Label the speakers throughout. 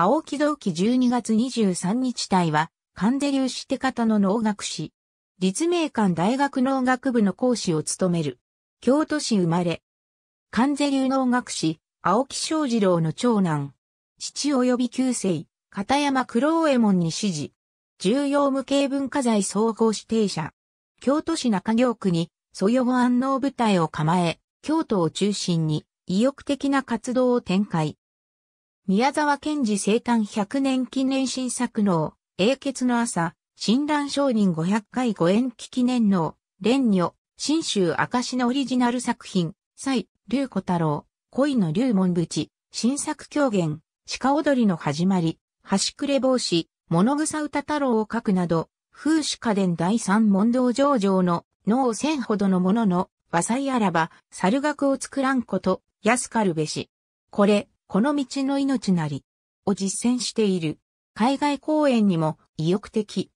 Speaker 1: 青木同期12月
Speaker 2: 23日隊は、神出流して方の農学士。立命館大学農学部の講師を務める。京都市生まれ。関税流農学士、青木正二郎の長男。父及び旧世、片山九郎右衛門に指示。重要無形文化財総合指定者。京都市中京区に、そよ後安納部隊を構え、京都を中心に、意欲的な活動を展開。宮沢賢治生誕100年記念新作能、英傑の朝、新蘭承認500回ご縁期記念能、蓮女、新州明石のオリジナル作品、蔡、龍子太郎、恋の龍門淵、新作狂言、鹿踊りの始まり、端くれ帽子、物草歌太郎を書くなど、風刺家伝第三問道上場の能千ほどのものの、和裁あらば、猿楽を作らんこと、安かるべし。これ、この道の命なり、を実践している。海外公演にも意欲的。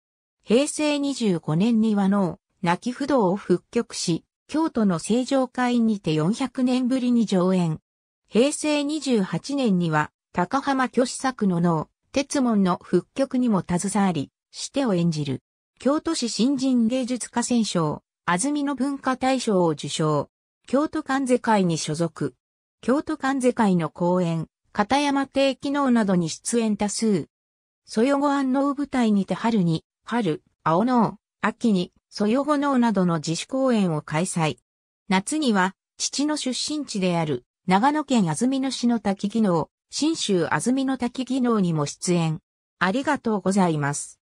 Speaker 2: 平成25年には能、泣き不動を復曲し、京都の正常会にて400年ぶりに上演。平成28年には、高浜巨子作の能、鉄門の復曲にも携わり、してを演じる。京都市新人芸術家選賞、安曇の文化大賞を受賞。京都関税会に所属。京都関西界の公演、片山亭機能などに出演多数。そよご安納舞台にて春に、春、青納、秋に、そよご能などの自主公演を開催。夏には、父の出身地である、長野県安曇野市の滝技能、新州安曇野滝技能にも出演。あり
Speaker 1: がとうございます。